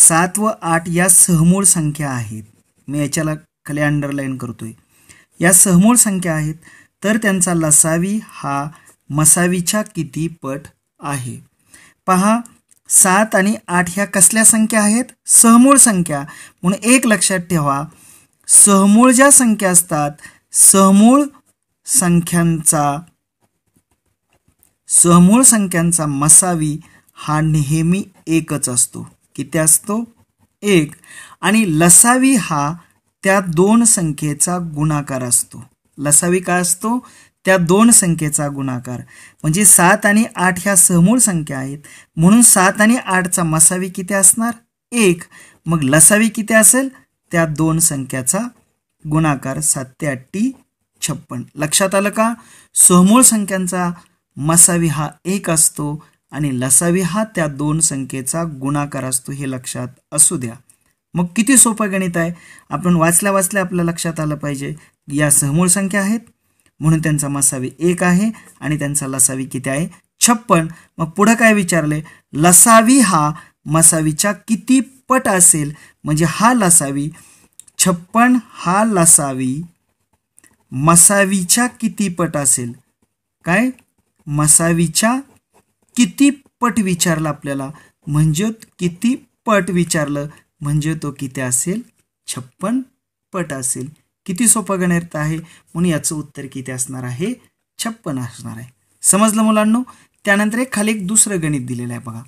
सात व आठ या सहमूळ संख्या आहेत मी याच्याला खाली अंडरलाईन करतो आहे या सहमूळ संख्या आहेत तर त्यांचा लसावी हा मसावीच्या किती पट आहे पहा सात आणि आठ ह्या कसल्या संख्या आहेत सहमूळ संख्या म्हणून एक लक्षात ठेवा सहमूळ ज्या संख्या असतात सहमूळ संख्यांचा सहमूळ संख्यांचा मसावी हा नेहमी एकच असतो किती असतो एक आणि लसावी हा त्या दोन संख्येचा गुणाकार असतो लसावी काय असतो त्या दोन संख्येचा गुणाकार म्हणजे सात आणि आठ ह्या सहमूळ संख्या आहेत म्हणून सात आणि आठचा मसावी किती असणार एक मग लसावी किती असेल त्या दोन संख्याचा गुणाकार सात छप्पन लक्षात आलं का सहमूळ संख्यांचा मसावी हा एक असतो आणि लसावी हा त्या दोन संख्येचा गुणाकार असतो हे लक्षात असू द्या मग किती सोपं गणित आहे आपण वाचल्या वाचल्या आपल्या लक्षात आलं पाहिजे या सहमूळ संख्या आहेत म्हणून त्यांचा मसावी एक आहे आणि त्यांचा लसावी किती आहे छप्पन मग पुढं काय विचारले लसावी हा मसावीच्या किती पट असेल म्हणजे हा लसावी छप्पन हा लसावी मसावीच्या किती पट असेल काय मसावीच्या किती पट विचारला आपल्याला म्हणजे किती पट विचारलं म्हणजे तो किती असेल छप्पन पट असेल किती सोपं गणित आहे म्हणून याचं उत्तर किती असणार आहे छप्पन असणार आहे समजलं मुलांनो त्यानंतर एक खाली एक दुसरं गणित दिलेलं आहे बघा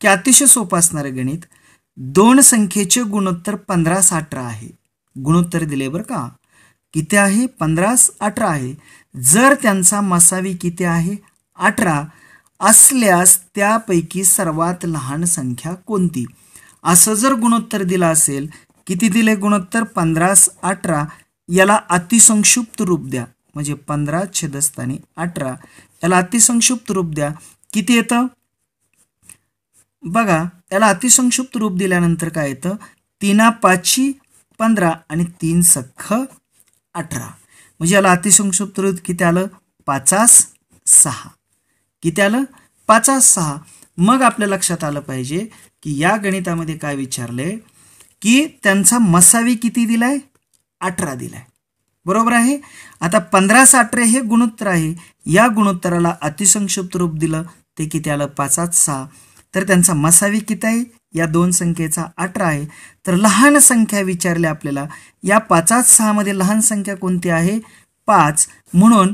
की अतिशय सोपं असणारं गणित दोन संख्येचे गुणोत्तर पंधरा अठरा आहे गुणोत्तर दिले बरं का किती आहे पंधरास अठरा आहे जर त्यांचा मसावी किती आहे अठरा असल्यास त्यापैकी सर्वात लहान संख्या कोणती असं जर गुणोत्तर दिलं असेल किती दिले गुणोत्तर पंधरास अठरा याला अतिसंक्षुप्त रूप द्या म्हणजे पंधरा छेदस्थानी अठरा याला अतिसंक्षुप्त रूप द्या किती येतं बघा याला अतिसंक्षिप्त रूप दिल्यानंतर काय येतं तीना पाचशी पंधरा आणि तीन सख्ख अठरा म्हणजे याला अतिसंक्षुप्त रूप किती आलं पाचास सहा की आलं पाच सहा मग आपल्या लक्षात आलं पाहिजे की या गणितामध्ये काय विचारले की त्यांचा मसावी किती दिलाय अठरा दिलाय बरोबर आहे आता पंधरा साठरे हे गुणोत्तर आहे या गुणोत्तराला अतिसंक्षिप्त रूप दिलं ते किती आलं पाचात सहा तर त्यांचा मसावी किती आहे या दोन संख्येचा अठरा आहे तर लहान संख्या विचारल्या आपल्याला या पाचात सहामध्ये लहान संख्या कोणती आहे पाच म्हणून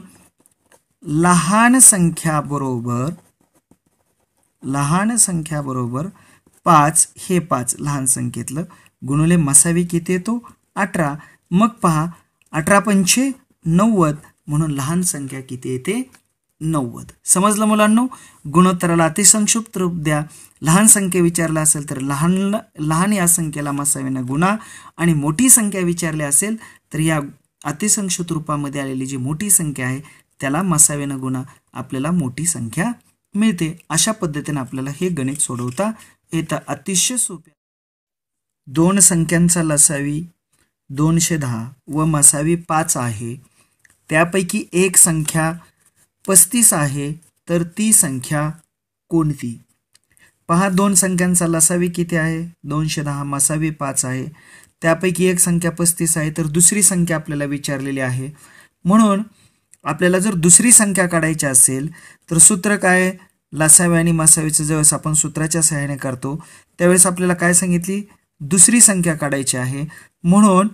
लहान संख्याबरोबर लहान संख्याबरोबर पाच हे पाच लहान संख्येतलं गुणले मसावी किती येतो अठरा मग पहा अठरा पंचे नव्वद म्हणून लहान संख्या किती येते नव्वद समजलं मुलांनो गुणोत्तराला अतिसंक्षिप्त रूप द्या लहान संख्या विचारला असेल तर लहान लहान या संख्येला मसावीनं गुणा आणि मोठी संख्या विचारली असेल तर या अतिसंक्षिप्त रूपामध्ये आलेली जी मोठी संख्या आहे त्याला मसावेनं गुणा आपल्याला मोठी संख्या मिळते अशा पद्धतीने आपल्याला हे गणित सोडवता येतं अतिशय सोपे दोन संख्यांचा लसावी दोनशे दहा व मसावी पाच आहे त्यापैकी एक संख्या पस्तीस आहे तर ती संख्या कोणती पहा दोन संख्यांचा लसावी किती आहे दोनशे दहा मसावी पाच आहे त्यापैकी एक संख्या पस्तीस आहे तर दुसरी संख्या आपल्याला विचारलेली आहे म्हणून आपल्याला जर दुसरी संख्या काढायची असेल तर सूत्र काय लासावे आणि मासावेचं ज्यावेळेस आपण सूत्राच्या सहाय्याने करतो त्यावेळेस आपल्याला काय सांगितली दुसरी संख्या काढायची आहे म्हणून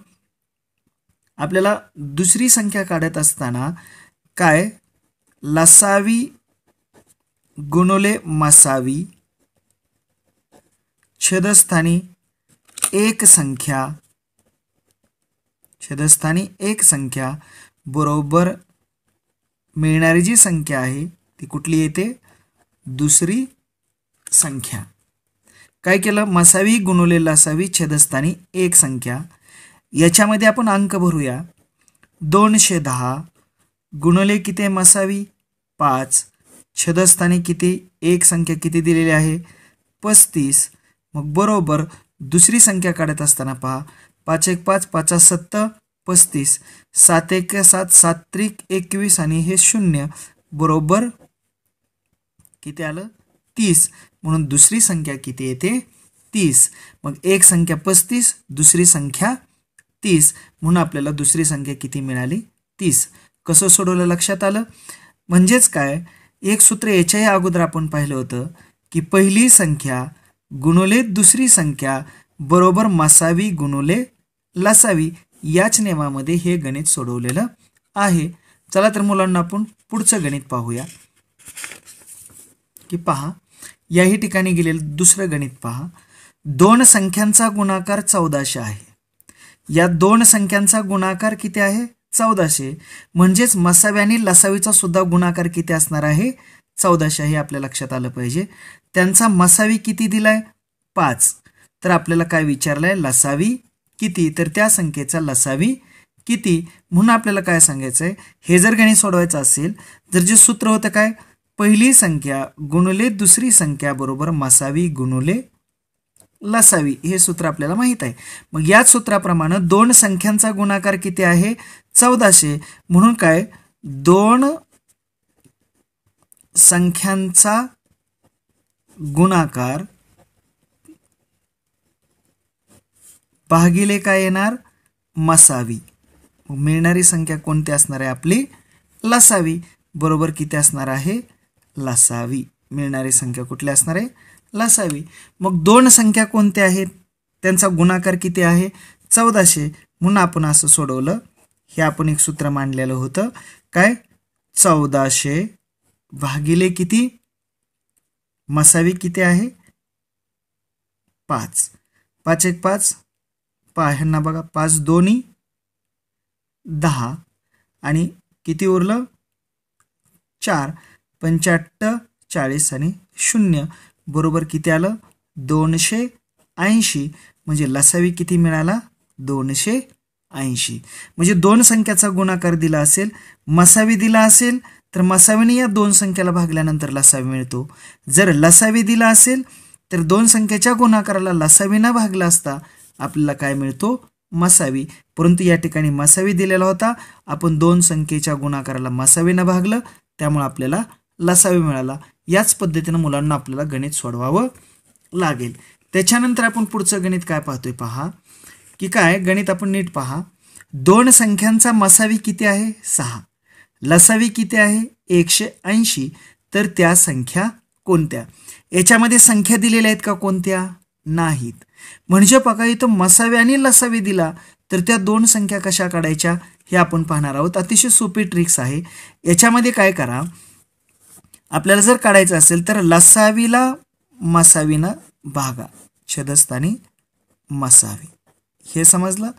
आपल्याला दुसरी संख्या काढत असताना काय लसावी गुणोले मासावी छेदस्थानी एक संख्या छेदस्थानी एक संख्या बरोबर मिळणारी जी संख्या आहे ती कुठली येते दुसरी संख्या काय केलं मसावी गुणवले असावी छेदस्थानी एक संख्या याच्यामध्ये आपण अंक भरूया दोनशे दहा गुणले किती मसावी पाच छदस्थानी किती एक संख्या किती दिलेली आहे पस्तीस मग बरोबर दुसरी संख्या काढत असताना पहा पाच एक पाच पाच सत्तर पस्तीस सात एक सात सात एकवीस आणि हे शून्य बरोबर किती आलं तीस म्हणून दुसरी संख्या किती येते तीस मग एक संख्या पस्तीस दुसरी संख्या तीस म्हणून आपल्याला दुसरी संख्या किती मिळाली तीस कसं सोडवलं लक्षात आलं म्हणजेच काय एक सूत्र याच्याही अगोदर आपण पाहिलं होतं की पहिली संख्या गुणोले दुसरी संख्या बरोबर मासावी गुणोले लसावी याच नियमामध्ये हे गणित सोडवलेलं आहे चला तर मुलांना आपण पुढचं गणित पाहूया की पहा याही ठिकाणी गेलेलं दुसरं गणित पहा दोन संख्यांचा गुणाकार चौदाशे आहे या दोन संख्यांचा गुणाकार किती आहे चौदाशे म्हणजेच मसाव्याने लसावीचा सुद्धा गुणाकार किती असणार आहे चौदाशे हे आपल्या लक्षात आलं पाहिजे त्यांचा मसावी किती दिलाय पाच तर आपल्याला काय विचारलंय लसावी किती तर त्या संख्येचा लसावी किती म्हणून आपल्याला काय सांगायचं आहे हे जर गणित सोडवायचं असेल तर जे सूत्र होतं काय पहिली संख्या गुणले दुसरी संख्या बरोबर मसावी गुणुले लसावी हे सूत्र आपल्याला माहीत आहे मग याच सूत्राप्रमाणे दोन संख्यांचा गुणाकार किती आहे चौदाशे म्हणून काय दोन संख्यांचा गुणाकार भागिले काय येणार मसावी मिळणारी संख्या कोणती असणार आहे आपली लसावी बरोबर किती असणार आहे लसावी मिळणारी संख्या कुठली असणार आहे लसावी मग दोन संख्या कोणत्या आहेत त्यांचा गुणाकार किती आहे चौदाशे म्हणून आपण असं सोडवलं हे आपण एक सूत्र मांडलेलं होतं काय चौदाशे भागिले किती मसावी किती आहे पाच पाच एक पाच पा ह्यांना बघा पाच दोन्ही दहा आणि किती उरलं चार पंच्याहत्तर चाळीस आणि शून्य बरोबर किती आलं दोनशे ऐंशी म्हणजे लसावी किती मिळाला दोनशे ऐंशी म्हणजे दोन संख्याचा गुणाकार दिला असेल मसावी दिला असेल तर मसावीने या दोन संख्याला भागल्यानंतर लसावी मिळतो जर लसावी दिला असेल तर दोन संख्येच्या गुणाकाराला लसावीनं भागला असता आपल्याला काय मिळतो मसावी परंतु या ठिकाणी मसावी दिलेला होता आपण दोन संख्येच्या गुणाकाराला मसावीनं भागलं त्यामुळे आपल्याला लसावी मिळाला याच पद्धतीनं मुलांना आपल्याला गणित सोडवावं लागेल त्याच्यानंतर आपण पुढचं गणित काय पाहतोय पहा की काय गणित आपण नीट पहा दोन संख्यांचा मसावी किती आहे सहा लसावी किती आहे एकशे ऐंशी तर त्या संख्या कोणत्या याच्यामध्ये संख्या दिलेल्या आहेत का कोणत्या नाहीत म्हणजे बघा इथं मसावे आणि लसावे दिला तर त्या दोन संख्या कशा काढायच्या हे आपण पाहणार आहोत अतिशय सोपी ट्रिक्स आहे याच्यामध्ये काय करा आपल्याला जर काढायचं असेल तर लसावीला मसावीनं भागा छदस्थानी मसावी हे समजलं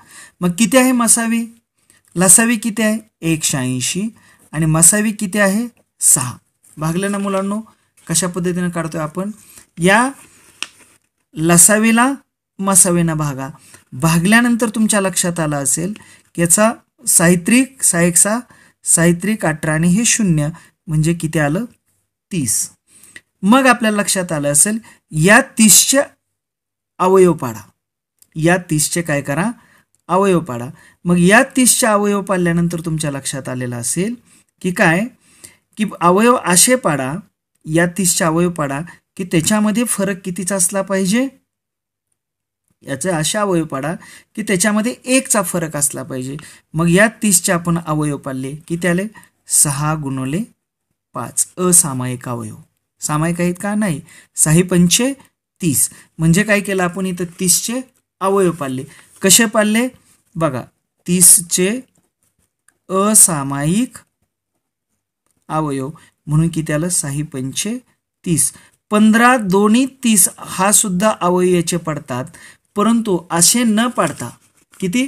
मग किती आहे मसावी लसावी किती आहे एकशे ऐंशी आणि मसावी किती आहे सहा भागलं ना मुलांनो कशा पद्धतीनं काढतोय आपण या लसावीला मसावेना भागा भागल्यानंतर तुमच्या लक्षात आलं असेल याचा साहित्रिक सायकसा साहित्रिक आणि हे शून्य म्हणजे किती आलं तीस मग आपल्याला लक्षात आलं असेल या तीसच्या अवयव पाडा या तीसचे काय करा अवयव पाडा मग या तीसच्या अवयव पाडल्यानंतर तुमच्या लक्षात आलेलं असेल की काय की अवयव असे पाडा या तीसच्या अवयव पाडा की त्याच्यामध्ये फरक कितीचा असला पाहिजे याचे अशा अवयव पाडा की त्याच्यामध्ये एकचा फरक असला पाहिजे मग या तीसचे आपण अवयव पाडले की त्याले सहा गुणवले पाच असामायिक अवयव सामायिक आहेत का नाही साही पंचे तीस म्हणजे काय केलं आपण इथं तीसचे अवयव पाडले कसे पाडले बघा तीसचे असामायिक अवयव म्हणून की त्याला साही पंचे तीस पंधरा दोन्ही तीस हा सुद्धा अवयव याचे पडतात परंतु असे न पाडता किती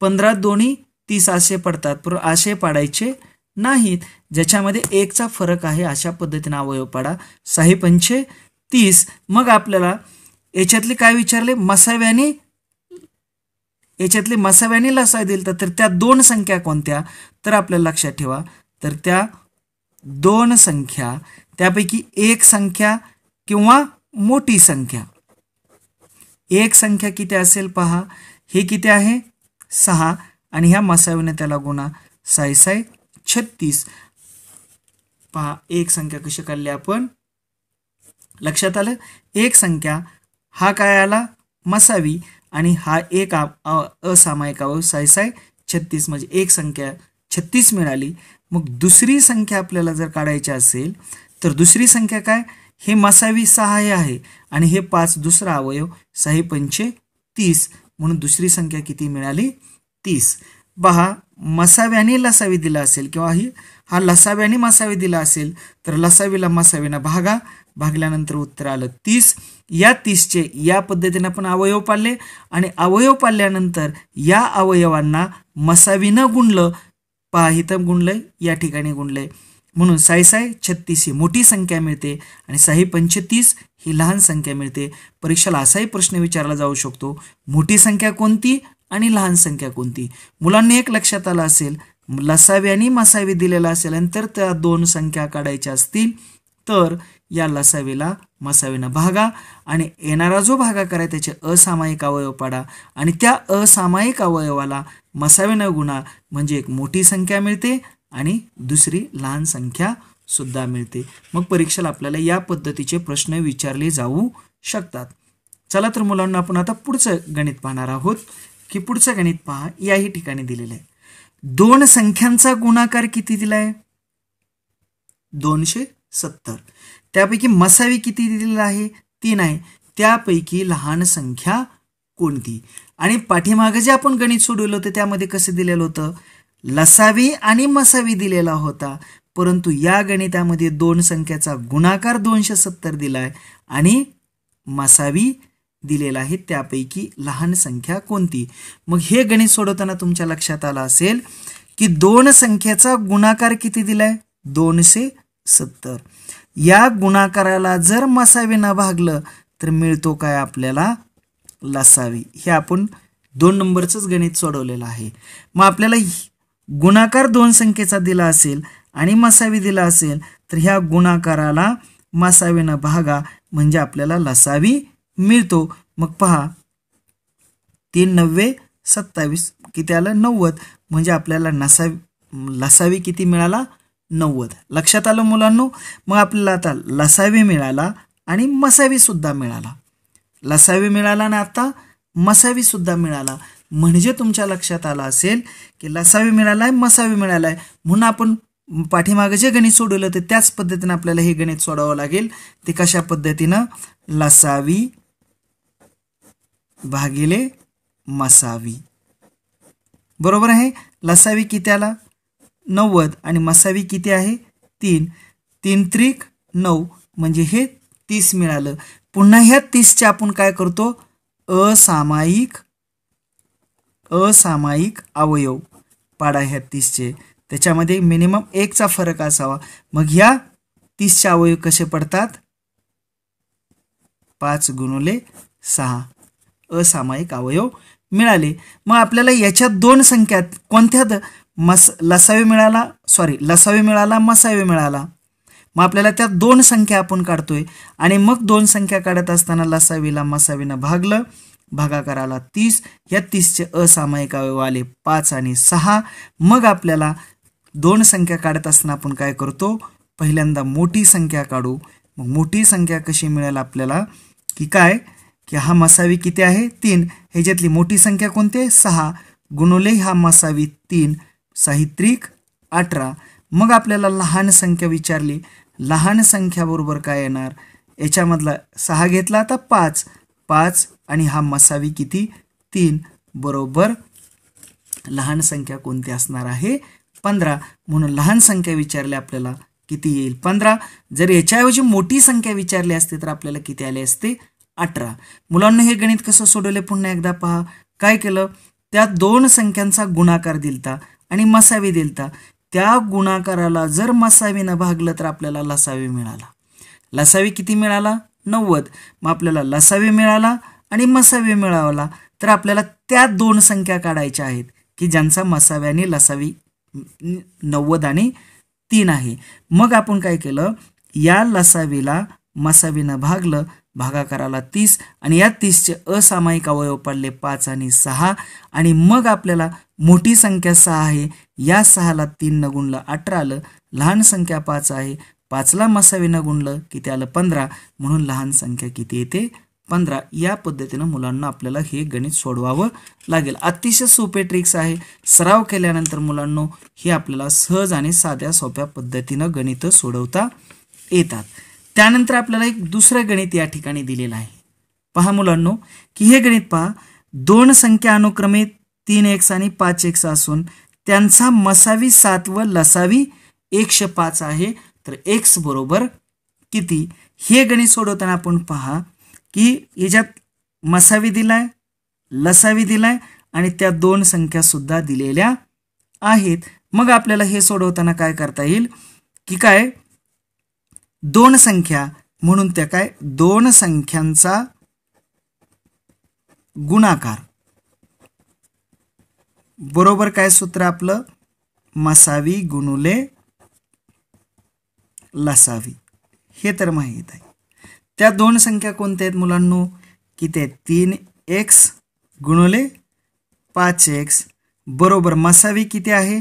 पंधरा दोन्ही तीस असे पडतात पर आशे पाडायचे नाहीत ज्याच्यामध्ये एकचा फरक आहे अशा पद्धतीनं अवयव पाडा साही पंचे तीस मग आपल्याला याच्यातले काय विचारले मसाव्याने याच्यातले मसाव्याने लसाय दिल तर त्या दोन संख्या कोणत्या तर आपल्याला लक्षात ठेवा तर त्या दोन संख्या त्यापैकी एक संख्या किंवा मोठी संख्या एक संख्या किती असेल पहा हे किती आहे सहा आणि ह्या मसावीने त्याला गुणा साय छत्तीस पहा एक संख्या कशी काढली आपण लक्षात आलं एक संख्या हा काय आला मसावी आणि हा एक असामायिक साय साय छत्तीस म्हणजे एक संख्या छत्तीस मिळाली मग दुसरी संख्या आपल्याला जर काढायची असेल तर दुसरी संख्या काय हे मसावी सहाय्य आहे आणि हे पाच दुसरा अवयव सहा पंचे तीस म्हणून दुसरी संख्या किती मिळाली तीस पहा मसाव्याने लसावी दिला असेल किंवा ही हा लसाव्याने मसावी दिला असेल तर लसावीला मसावीनं भागा भागल्यानंतर उत्तर आलं तीस या तीसचे या पद्धतीनं आपण अवयव पाळले आणि अवयव पाळल्यानंतर या अवयवांना मसावीनं गुणलं पहा इथं गुणलंय या ठिकाणी गुणलंय म्हणून साई साई छत्तीस ही मोठी संख्या मिळते आणि साई पंचतीस ही लहान संख्या मिळते परीक्षेला असाही प्रश्न विचारला जाऊ शकतो मोठी संख्या कोणती आणि लहान संख्या कोणती मुलांनी एक लक्षात आलं असेल लसावी आणि मसावी दिलेला असेल नंतर त्या दोन संख्या काढायच्या असतील तर या लसावीला मसावीनं भागा आणि येणारा जो भागाकार आहे त्याचे असामायिक अवयव पाडा आणि त्या असामायिक अवयवाला मसावीनं गुणा म्हणजे एक मोठी संख्या मिळते आणि दुसरी लहान संख्या सुद्धा मिळते मग परीक्षेला आपल्याला या पद्धतीचे प्रश्न विचारले जाऊ शकतात चला तर मुलांना आपण आता पुढचं गणित पाहणार आहोत की पुढचं गणित पहा याही ठिकाणी दिलेलं आहे दोन संख्यांचा गुणाकार किती दिलाय दोनशे सत्तर त्यापैकी मसावी किती दिलेला आहे तीन आहे त्यापैकी लहान संख्या कोणती आणि पाठीमागं जे आपण गणित सोडवलं होतं त्यामध्ये कसं दिलेलं होतं लसावी आणि मसावी दिलेला होता परंतु या गणितामध्ये दोन संख्याचा गुणाकार दोनशे सत्तर दिला आहे आणि मसावी दिलेला आहे त्यापैकी लहान संख्या कोणती मग हे गणित सोडवताना तुमच्या लक्षात आलं असेल की दोन संख्येचा गुणाकार किती दिलाय दोनशे सत्तर या गुणाकाराला जर मसावी न भागलं तर मिळतो काय आपल्याला लसावी हे आपण दोन नंबरचंच गणित सोडवलेलं आहे मग आपल्याला गुणाकार दोन संख्येचा दिला असेल आणि मसावी दिला असेल तर ह्या गुणाकाराला मसावीनं भागा म्हणजे आपल्याला लसावी मिळतो मग पहा तीन नव्वे सत्तावीस किती आलं नव्वद म्हणजे आपल्याला नसावी लसावी किती मिळाला नव्वद लक्षात आलं मुलांनो मग आपल्याला आता लसावी मिळाला आणि मसावीसुद्धा मिळाला लसावी मिळाला ना आता मसावीसुद्धा मिळाला म्हणजे तुमच्या लक्षात आलं असेल की लसावी मिळाला आहे मसावी मिळाला आहे म्हणून आपण पाठीमागं जे गणित सोडवलं ते त्याच पद्धतीनं आपल्याला हे गणित सोडावं लागेल ते कशा पद्धतीनं लसावी भागिले मसावी बरोबर आहे लसावी किती आला नव्वद आणि मसावी किती आहे तीन तीन त्रिक नऊ म्हणजे हे तीस मिळालं पुन्हा ह्या तीसच्या आपण काय करतो असामायिक असामायिक अवयव पाडा ह्या तीसचे त्याच्यामध्ये मिनिमम एकचा फरक असावा मग ह्या तीसचे अवयव कसे पडतात पाच गुणुले सहा असामायिक अवयव मिळाले मग आपल्याला याच्या दोन संख्यात कोणत्या मस लसावे मिळाला सॉरी लसावे मिळाला मसावे मिळाला मग आपल्याला त्या दोन संख्या आपण काढतोय आणि मग दोन संख्या काढत असताना लसावीला मसावीनं भागलं भागाकाराला तीस या तीसचे असामायिक अवयव आले पाच आणि सहा मग आपल्याला दोन संख्या काढत असताना आपण काय करतो पहिल्यांदा मोठी संख्या काढू मग मोठी संख्या कशी मिळेल आपल्याला की काय की हा मसावी किती आहे तीन ह्याच्यातली मोठी संख्या कोणते सहा गुणोले हा मसावी तीन साहित्रिक अठरा मग आपल्याला लहान संख्या विचारली लहान संख्याबरोबर काय येणार याच्यामधला सहा घेतला आता पाच पाच आणि हा मसावी किती तीन बरोबर लहान संख्या कोणती असणार आहे पंधरा म्हणून लहान संख्या विचारली आपल्याला किती येईल पंधरा जर याच्याऐवजी मोठी संख्या विचारली असते तर आपल्याला किती आले असते अठरा मुलांना हे गणित कसं सोडवले पुन्हा एकदा पहा काय केलं त्या दोन संख्यांचा गुणाकार दिलता आणि मसावी दिलता त्या गुणाकाराला जर मसावीनं भागलं तर आपल्याला लसावी मिळाला लसावी किती मिळाला नव्वद मग आपल्याला लसावे मिळाला आणि मसावे मिळावला तर आपल्याला त्या दोन संख्या काढायच्या आहेत की ज्यांचा मसाव्याने आणि लसावी नव्वद आणि तीन आहे मग आपण काय केलं या लसावीला मसावीनं भागलं भागाकाराला तीस आणि या तीसचे असामायिक अवयव पडले पाच आणि सहा आणि मग आपल्याला मोठी संख्या सहा आहे या सहाला तीन न गुणलं अठरा आलं लहान संख्या पाच आहे पाचला विना गुणलं की आलं पंधरा म्हणून लहान संख्या किती येते पंधरा या पद्धतीनं मुलांना आपल्याला हे गणित सोडवावं लागेल अतिशय सोपे ट्रिक्स आहे सराव केल्यानंतर मुलांनो हे आपल्याला सहज आणि साध्या सोप्या पद्धतीनं गणित सोडवता येतात त्यानंतर आपल्याला एक दुसरं गणित या ठिकाणी दिलेलं आहे पहा मुलांनो की हे गणित पहा दोन संख्या अनुक्रमे तीन एक्स आणि पाच एक्स असून त्यांचा मसावी सात व लसावी एकशे पाच आहे तर एक्स बरोबर किती हे गणित सोडवताना आपण पहा की याच्यात मसावी दिलाय लसावी दिलाय आणि त्या दोन संख्या सुद्धा दिलेल्या आहेत मग आपल्याला हे सोडवताना काय करता येईल की काय दोन संख्या म्हणून त्या काय दोन संख्यांचा गुणाकार बरोबर काय सूत्र आपलं मसावी गुणुले लसावी हे तर माहीत आहे त्या दोन संख्या कोणत्या आहेत मुलांनो किती ते तीन एक्स गुणले पाच एक्स बरोबर मसावी किती आहे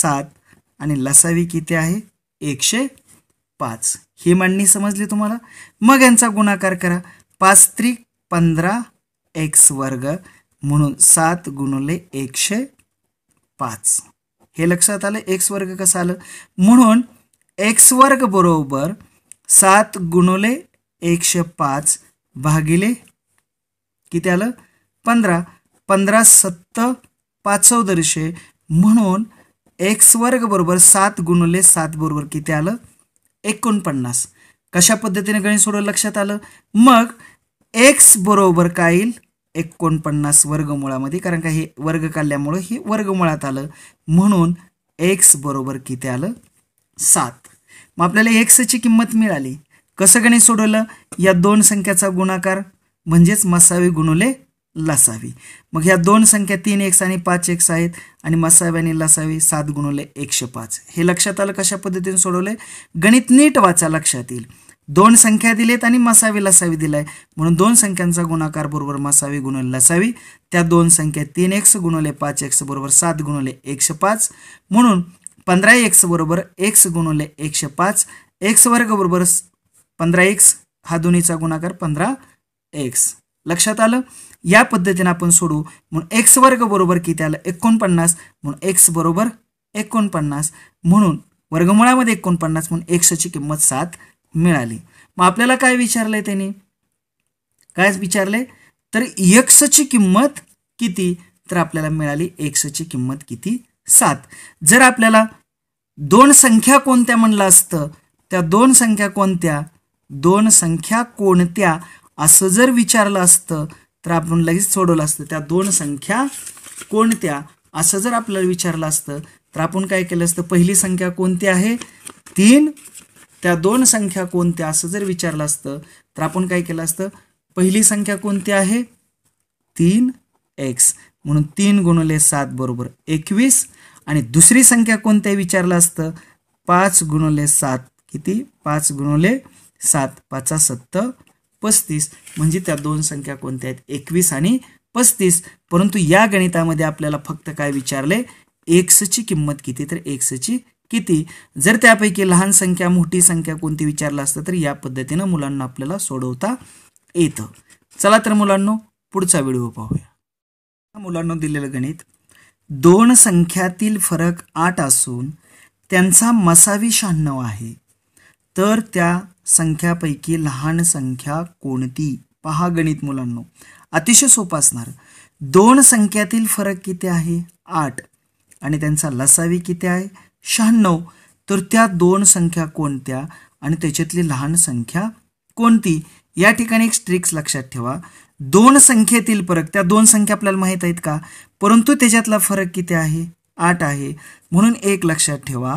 सात आणि लसावी किती आहे एकशे पाच ही मांडणी समजली तुम्हाला मग यांचा गुणाकार करा पाच त्री पंधरा एक्स वर्ग म्हणून सात गुणले एकशे पाच हे लक्षात आलं एक्स वर्ग कसं आलं म्हणून एक्स वर्ग बरोबर सात गुणवले एकशे पाच भागिले किती आलं पंधरा पंधरा सत्त पाच चौदरशे म्हणून एक्स वर्ग बरोबर सात गुणले सात बरोबर किती आलं एकोणपन्नास कशा पद्धतीने गणित सोडवलं लक्षात आलं मग एक्स बरोबर काय येईल एकोणपन्नास वर्गमुळामध्ये कारण का हे वर्ग काढल्यामुळं हे वर्गमुळात आलं म्हणून एक्स बरोबर किती आलं सात मग आपल्याला एक्सची किंमत मिळाली कसं गणित सोडवलं या दोन संख्याचा गुणाकार म्हणजेच मसावी गुणोले लसावी मग ह्या दोन संख्या तीन एक्स आणि पाच एक्स आहेत आणि मसावी आणि लसावी सात गुणवले एकशे पाच हे लक्षात आलं कशा पद्धतीने सोडवलंय गणित नीट वाचा लक्षात येईल दोन संख्या दिलेत आणि मसावी लसावी दिलाय म्हणून दोन संख्यांचा गुणाकार बरोबर मसावी गुणवले लसावी त्या दोन संख्या तीन एक्स गुणवले पाच एक्स बरोबर सात गुणवले एकशे पाच म्हणून पंधरा एक्स बरोबर एक्स गुणवले एकशे पाच एक्स वर्ग बरोबर पंधरा एक्स हा दोन्हीचा गुणाकार पंधरा एक्स लक्षात आलं या पद्धतीने आपण सोडू म्हणून एक्स वर्ग बरोबर किती आलं एकोणपन्नास म्हणून एक्स बरोबर एकोणपन्नास म्हणून वर्गमुळामध्ये एकोणपन्नास म्हणून एक्सची किंमत सात मिळाली मग आपल्याला काय विचारलंय त्यांनी काय विचारले तर एक्सची किंमत किती तर आपल्याला मिळाली एक्सची किंमत किती सात जर आपल्याला दोन संख्या कोणत्या म्हणलं असतं त्या दोन संख्या कोणत्या दोन संख्या कोणत्या असं जर विचारलं असतं तर आपण लगेच सोडवलं असतं त्या दोन संख्या कोणत्या असं जर आपल्याला विचारलं असतं तर आपण काय केलं असतं पहिली संख्या कोणती आहे तीन त्या दोन संख्या कोणत्या असं जर विचारलं असतं तर आपण काय केलं असतं पहिली संख्या कोणती आहे तीन एक्स म्हणून तीन गुणले सात बरोबर एकवीस आणि दुसरी संख्या कोणत्या विचारलं असतं पाच गुणवले सात किती पाच गुणवले सात पाचा सत्त पस्तीस म्हणजे त्या दोन संख्या कोणत्या आहेत एकवीस आणि पस्तीस परंतु या गणितामध्ये आपल्याला फक्त काय विचारले एक्सची किंमत किती तर एक्सची किती जर त्यापैकी लहान संख्या मोठी संख्या कोणती विचारलं असतं तर या पद्धतीनं मुलांना आपल्याला सोडवता येतं चला तर मुलांना पुढचा व्हिडिओ पाहूया मुलांना दिलेलं गणित दोन संख्यातील फरक आठ असून त्यांचा मसावी शहाण्णव आहे तर त्या संख्यापैकी लहान संख्या कोणती पहा गणित मुलांनो अतिशय सोपं असणार दोन संख्यातील फरक किती आहे आठ आणि त्यांचा लसावी किती आहे शहाण्णव तर त्या दोन संख्या कोणत्या आणि त्याच्यातली लहान संख्या कोणती या ठिकाणी एक स्ट्रिक्स लक्षात ठेवा दोन संख्येतील फरक त्या दोन संख्या आपल्याला माहीत आहेत का परंतु त्याच्यातला फरक किती आहे आठ आहे म्हणून एक लक्षात ठेवा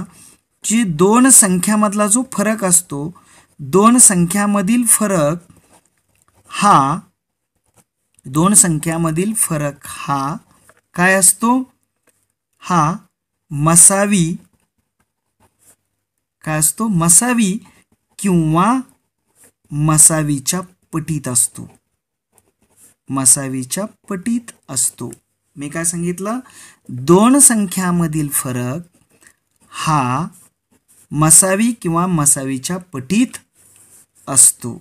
की दोन संख्यामधला जो फरक असतो दोन संख्यामधील फरक हा दोन संख्यामधील फरक हा काय असतो हा मसावी काय असतो मसावी किंवा मसावीच्या पटीत असतो मसावीच्या पटीत असतो मी काय सांगितलं दोन संख्यामधील फरक हा मसावी किंवा मसावीच्या पटीत असतो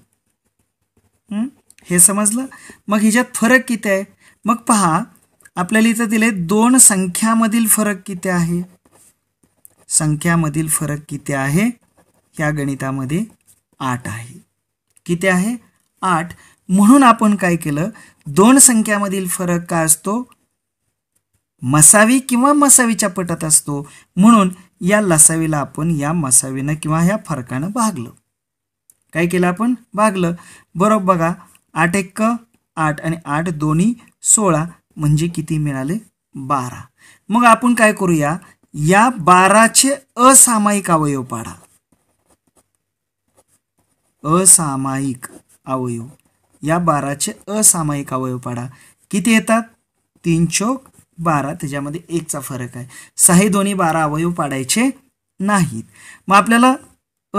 हे समजलं मग ह्याच्यात फरक किती आहे मग पहा आपल्याला इथं दिले दोन संख्यामधील फरक किती आहे संख्यामधील फरक किती आहे या गणितामध्ये आठ आहे किती आहे आठ म्हणून आपण काय केलं दोन संख्यामधील फरक काय असतो मसावी किंवा मसावीच्या पटात असतो म्हणून या लसावीला आपण या मसावीनं किंवा ह्या फरकानं भागलं काय केलं आपण भागलं बरोबर बघा आठ एक आठ आणि आठ दोन्ही सोळा म्हणजे किती मिळाले बारा मग आपण काय करूया या बाराचे असामायिक अवयव पाडा असामायिक अवयव या बाराचे असामायिक अवयव पाडा किती येतात तीन चोक बारा त्याच्यामध्ये एकचा फरक आहे सहा दोन्ही बारा अवयव पाडायचे नाहीत मग आपल्याला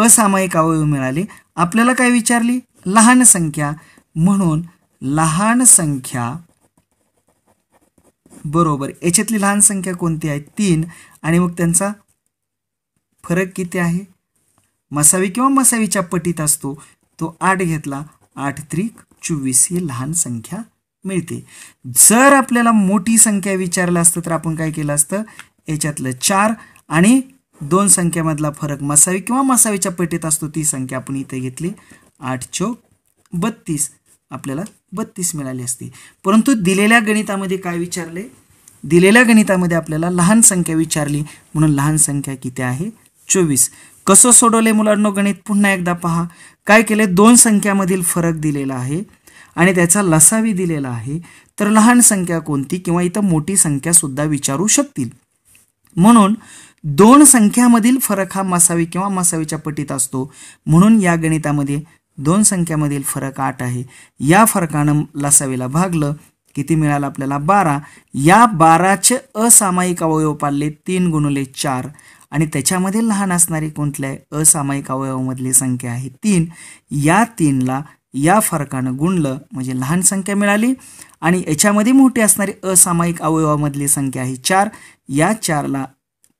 असामायिक अवयव मिळाले आपल्याला काय विचारली लहान संख्या म्हणून लहान संख्या बरोबर याच्यातली लहान संख्या कोणती आहे तीन आणि मग त्यांचा फरक किती आहे मसावी किंवा मसावीच्या पटीत असतो तो आठ घेतला आठ त्रिक चोवीस ही लहान संख्या मिळते जर आपल्याला मोठी संख्या विचारलं असतं तर आपण काय केलं असतं याच्यातलं चार आणि दोन संख्यामधला फरक मसावी किंवा मसावीच्या पेटीत असतो ती संख्या आपण इथे घेतली आठ चौक बत्तीस आपल्याला बत्तीस मिळाली असती परंतु दिलेल्या गणितामध्ये काय विचारले दिलेल्या गणितामध्ये आपल्याला लहान संख्या विचारली म्हणून लहान संख्या किती आहे चोवीस कसं सोडवले मुलांनो गणित पुन्हा एकदा पहा काय केले दोन संख्यामधील फरक दिलेला आहे आणि त्याचा लसावी दिलेला आहे तर लहान संख्या कोणती किंवा इथं मोठी संख्या सुद्धा विचारू शकतील म्हणून दोन संख्यामधील फरक हा मसावी किंवा मसावीच्या पटीत असतो म्हणून या गणितामध्ये दोन संख्यामधील फरक आठ आहे या फरकानं लसावीला भागलं किती मिळालं आपल्याला बारा या बाराचे असामायिक अवयव पाडले तीन गुणले चार आणि त्याच्यामध्ये लहान असणारी कोणत्या असामायिक अवयवामधली संख्या आहे तीन या तीनला या फरकानं गुणलं म्हणजे लहान संख्या मिळाली आणि याच्यामध्ये मोठी असणारी असामायिक अवयवामधली संख्या आहे चार या चारला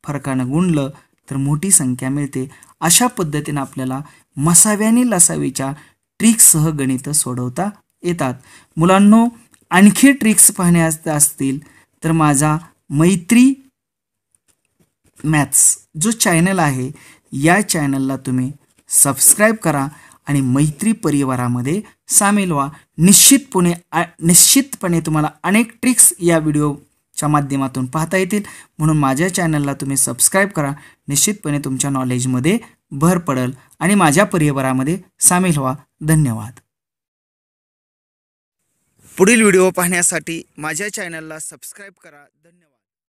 फरकानं गुणलं तर मोठी संख्या मिळते अशा पद्धतीनं आपल्याला मसाव्याने लसावीच्या ट्रिक्ससह गणित सोडवता येतात मुलांनो आणखी ट्रिक्स पाहण्या असतील तर माझा मैत्री मॅथ्स जो चॅनल आहे या चॅनलला तुम्ही सबस्क्राईब करा आणि मैत्री परिवारामध्ये सामील व्हा निश्चितपणे निश्चितपणे तुम्हाला अनेक ट्रिक्स या व्हिडिओच्या माध्यमातून पाहता येतील म्हणून माझ्या चॅनलला तुम्ही सबस्क्राईब करा निश्चितपणे तुमच्या नॉलेजमध्ये भर पडेल आणि माझ्या परिवारामध्ये सामील व्हा धन्यवाद पुढील व्हिडिओ पाहण्यासाठी माझ्या चॅनलला सबस्क्राईब करा धन्यवाद